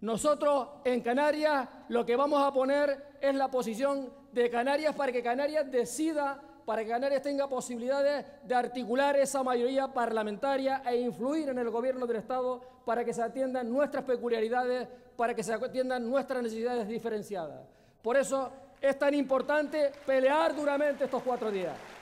Nosotros en Canarias lo que vamos a poner es la posición de Canarias para que Canarias decida, para que Canarias tenga posibilidades de articular esa mayoría parlamentaria e influir en el gobierno del Estado para que se atiendan nuestras peculiaridades, para que se atiendan nuestras necesidades diferenciadas. Por eso es tan importante pelear duramente estos cuatro días.